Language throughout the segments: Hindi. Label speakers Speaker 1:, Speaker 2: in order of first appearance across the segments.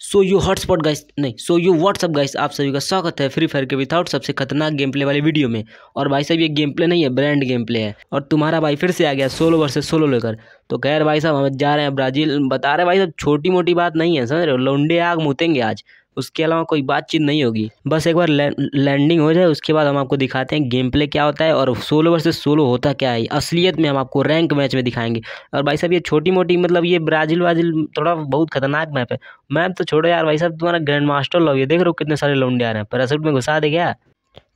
Speaker 1: सो यू हॉटस्पॉट गाइस नहीं सो यू व्हाट्सअप गाइस आप सभी का स्वागत है फ्री फायर के विदाउट सबसे खतरनाक गेम प्ले वाले वीडियो में और भाई साहब ये गेम प्ले नहीं है ब्रांड गेम प्ले है और तुम्हारा भाई फिर से आ गया सोलो वर्सेस सोलो लेकर तो खैर भाई साहब हम जा रहे हैं ब्राज़ील बता रहे हैं भाई साहब छोटी मोटी बात नहीं है समझ रहे हो लौंडे आग मुतेंगे आज उसके अलावा कोई बातचीत नहीं होगी बस एक बार लैंडिंग हो जाए उसके बाद हम आपको दिखाते हैं गेम प्ले क्या होता है और सोलो वर्सेस सोलो होता क्या है असलियत में हम आपको रैंक मैच में दिखाएंगे और भाई साहब ये छोटी मोटी मतलब ये ब्राज़ील वाजिल थोड़ा बहुत खतरनाक मैप है मैप तो छोड़ो यार भाई साहब तुम्हारा ग्रैंड मास्टर लॉग ये देख रहे हो कितने सारे लौंडे आ रहे हैं पैरासूट में घुसा दे गया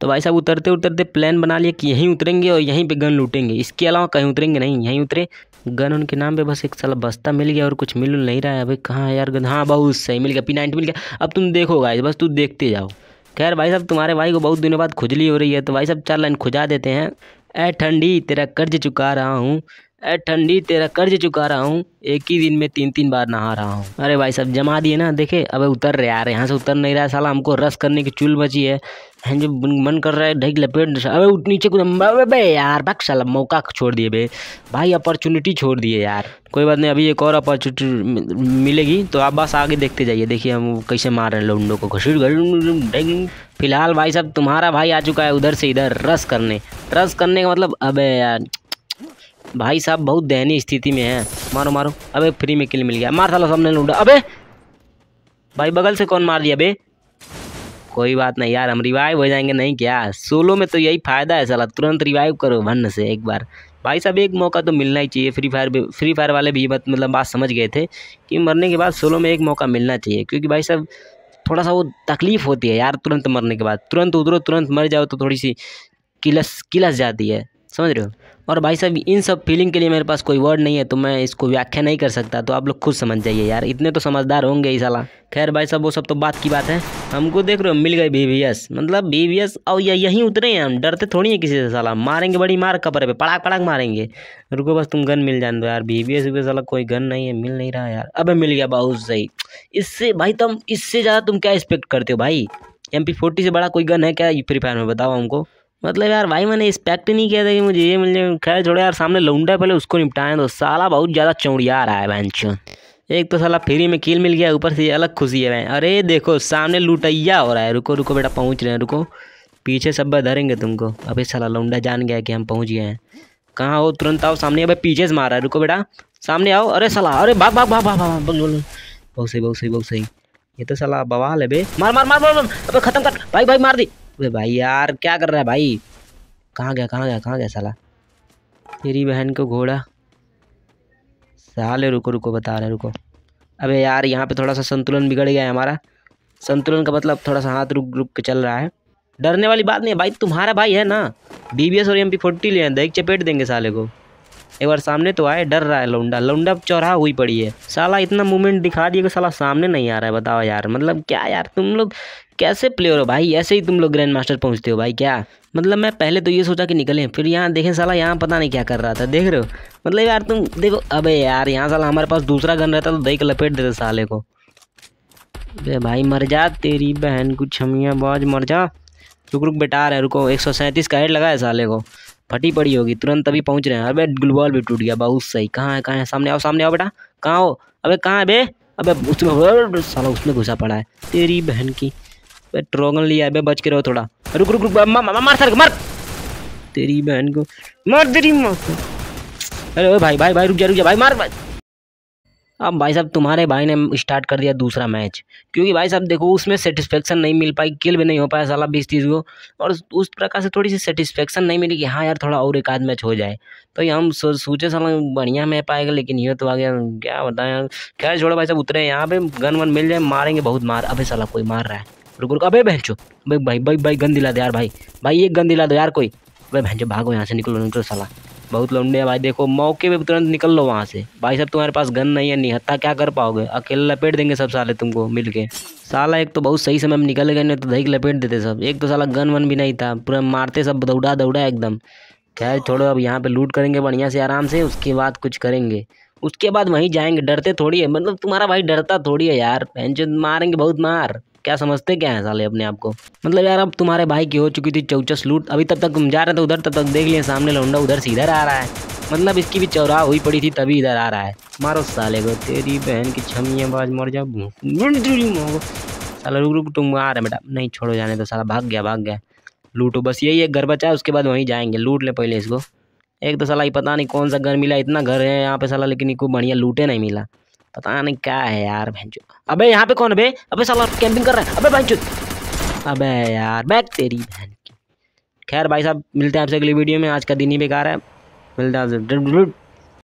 Speaker 1: तो भाई साहब उतरते उतरते प्लान बना लिया कि यहीं उतरेंगे और यहीं पे गन लूटेंगे इसके अलावा कहीं उतरेंगे नहीं यहीं उतरे गन उनके नाम पे बस एक साला बस्ता मिल गया और कुछ मिल नहीं रहा है अभी कहाँ है यार गन हाँ बहुत सही मिल गया पी नाइनटी मिल गया अब तुम देखो गाइस बस तू देखते जाओ खैर भाई साहब तुम्हारे भाई को बहुत दिनों बाद खुजली हो रही है तो भाई साहब चार लाइन खुजा देते हैं ए ठंडी तेरा कर्ज चुका रहा हूँ अरे ठंडी तेरा कर्ज चुका रहा हूँ एक ही दिन में तीन तीन बार नहा रहा हूँ अरे भाई साहब जमा दिए ना देखे अबे उतर रहे यार यहाँ से उतर नहीं रहा है साला हमको रस करने की चूल बची है हैं जो मन कर रहा है ढक लपेट अबे उठ नीचे कुछ अबे बे यार बक साला मौका छोड़ दिए बे भाई अपॉर्चुनिटी छोड़ दिए यार कोई बात नहीं अभी एक और अपॉर्चुनिटी मिलेगी तो आप बस आगे देखते जाइए देखिए हम कैसे मार रहे हैं लोडो को घसीट घसीट फिलहाल भाई साहब तुम्हारा भाई आ चुका है उधर से इधर रस करने रस करने का मतलब अब यार भाई साहब बहुत दयनीय स्थिति में है मारो मारो अबे फ्री में किल मिल गया मार साला सामने लूटा अबे भाई बगल से कौन मार दिया अबे कोई बात नहीं यार हम रिवाइव हो जाएंगे नहीं क्या सोलो में तो यही फ़ायदा है साला तुरंत रिवाइव करो भन्न से एक बार भाई साहब एक मौका तो मिलना ही चाहिए फ्री फायर फ्री फायर वाले भी बात मतलब बात समझ गए थे कि मरने के बाद सोलो में एक मौका मिलना चाहिए क्योंकि भाई साहब थोड़ा सा वो तकलीफ़ होती है यार तुरंत मरने के बाद तुरंत उतरो तुरंत मर जाओ तो थोड़ी सी किलस किलस जाती है समझ रहे हो और भाई साहब इन सब फीलिंग के लिए मेरे पास कोई वर्ड नहीं है तो मैं इसको व्याख्या नहीं कर सकता तो आप लोग खुद समझ जाइए यार इतने तो समझदार होंगे इस साला खैर भाई साहब वो सब तो बात की बात है हमको देख रहे हो मिल गए बी मतलब बी और यहीं उतरे हैं हम डरते थोड़ी हैं किसी से साला मारेंगे बड़ी मार कपड़े पे पड़ाक पड़ाक मारेंगे रुको बस तुम गन मिल जान दो यार बी बी साला कोई गन नहीं है मिल नहीं रहा यार अब मिल गया बहुत सही इससे भाई तुम इससे ज़्यादा तुम क्या एक्सपेक्ट करते हो भाई एम पी फोर्टी से बड़ा कोई गन है क्या फ्री फायर में बताओ हमको मतलब यार भाई मैंने एक्सपेक्ट नहीं किया था कि मुझे ये मिल जाए खैर छोड़ो यार सामने लौंडा पहले उसको निपटाएं तो साला बहुत ज़्यादा चौड़िया रहा है बैंक एक तो साला फ्री में कील मिल गया ऊपर से अलग खुशी है अरे देखो सामने लुटैया हो रहा है रुको रुको बेटा पहुँच रहे हैं रुको पीछे सब बधरेंगे तुमको अभी साला लौंडा जान गया कि हम पहुँच गए हैं कहाँ हो तुरंत आओ सामने अभी पीछे से मार रहा है रुको बेटा सामने आओ अरे सलाह अरे भाग भाग भाग भाग भाग बहुत सही बहुत सही बहुत सही ये तो साला बवाल है बे मार मार मार मार अबे खत्म कर भाई भाई मार दी अरे भाई यार क्या कर रहा है भाई कहाँ गया कहाँ गया कहाँ गया साला मेरी बहन को घोड़ा साले रुको रुको बता रहे रुको अबे यार यहाँ पे थोड़ा सा संतुलन बिगड़ गया है हमारा संतुलन का मतलब थोड़ा सा हाथ रुक रुक के चल रहा है डरने वाली बात नहीं है भाई तुम्हारा भाई है ना बी बी एस और एम पी फोर्टी ले देख चपेट देंगे साले को एक बार सामने तो आए डर रहा है लौंडा लौंडा चौराहा हुई पड़ी है साला इतना मूवमेंट दिखा दिए कि साला सामने नहीं आ रहा है बताओ यार मतलब क्या यार तुम लोग कैसे प्लेयर हो भाई ऐसे ही तुम लोग ग्रैंड मास्टर पहुँचते हो भाई क्या मतलब मैं पहले तो ये सोचा कि निकलें फिर यहाँ देखें साला यहाँ पता नहीं क्या कर रहा था देख रहे हो मतलब यार तुम देखो अबे यार यहाँ साला हमारे पास दूसरा गन रहता तो दही के लपेट देते साले को अरे भाई मर जा तेरी बहन कुछ हमिया बाज मर जा रुक रुक बेटा रहा है रुको एक सौ सैंतीस का हेड लगा है साले को फटी पड़ी होगी तुरंत अभी पहुंच रहे हैं अबे ग्लूबॉल भी टूट गया बहुत सही कहाँ है कहाँ है सामने आओ सामने आओ बेटा कहाँ हो अबे कहाँ है बे अबे उसमें साला उसमें घुसा पड़ा है तेरी बहन की अबे ट्रोगन लिया है बच के रहो थोड़ा रुक रुक रुक मार सर मार तेरी बहन को मार तेरी मार अरे भाई भाई भाई रुक जा रुक जा भाई मार भाई अब भाई साहब तुम्हारे भाई ने स्टार्ट कर दिया दूसरा मैच क्योंकि भाई साहब देखो उसमें सेटिस्फेक्शन नहीं मिल पाई किल भी नहीं हो पाया साला बीस तीस को और उस प्रकार से थोड़ी सी सेटिस्फेक्शन नहीं मिली कि हाँ यार थोड़ा और एक आध मैच हो जाए तो ये हम सोचे साला बढ़िया मैच पाएगा लेकिन ये तो आ गया क्या बताएं क्या छोड़ो भाई साहब उतरे यहाँ पे गन वन मिल जाए मारेंगे बहुत मार अभी सलाह कोई मार रहा है रुको रुको अबे भैंचो भाई भाई भाई भाई ला दो यार भाई भाई एक गंदी ला दो यार कोई अबे भैंचो भागो यहाँ से निकलो निकलो सलाह बहुत लौंडे हैं भाई देखो मौके पे तुरंत निकल लो वहाँ से भाई साहब तुम्हारे पास गन नहीं है निहत्ता क्या कर पाओगे अकेले लपेट देंगे सब साले तुमको मिल के साला एक तो बहुत सही समय में निकल गए नहीं तो दही लपेट देते सब एक तो साला गन वन भी नहीं था पूरा मारते सब दौड़ा दौड़ा एकदम खैर छोड़ो अब यहाँ पर लूट करेंगे बढ़िया से आराम से उसके बाद कुछ करेंगे उसके बाद वहीं जाएंगे डरते थोड़ी है मतलब तुम्हारा भाई डरता थोड़ी है यार पेंशन मारेंगे बहुत मार क्या समझते क्या है साले अपने आप को मतलब यार अब तुम्हारे भाई की हो चुकी थी चौचस लूट अभी तब तक तुम जा रहे थे उधर तब तक देख लिया सामने लौंडा उधर से इधर आ रहा है मतलब इसकी भी चौराह हुई पड़ी थी तभी इधर आ रहा है मारो साले को तेरी बहन की छमी आवाज मर जा साला रुक रुक तुम आ रहे बेटा नहीं छोड़ो जाने तो साला भाग गया भाग गया लूटो बस यही एक घर बचा है उसके बाद वहीं जाएंगे लूट ले पहले इसको एक तो साला ये पता नहीं कौन सा घर मिला इतना घर है यहाँ पे साला लेकिन इनको बढ़िया लूटे नहीं मिला पता नहीं क्या है यार भैंजू अबे यहाँ पे कौन है अबे साला कैंपिंग कर रहे हैं अबे भैंचो अबे यार बैग तेरी बहन की खैर भाई साहब मिलते हैं आपसे अगली वीडियो में आज का दिन ही बेकार है मिलते हैं आपसे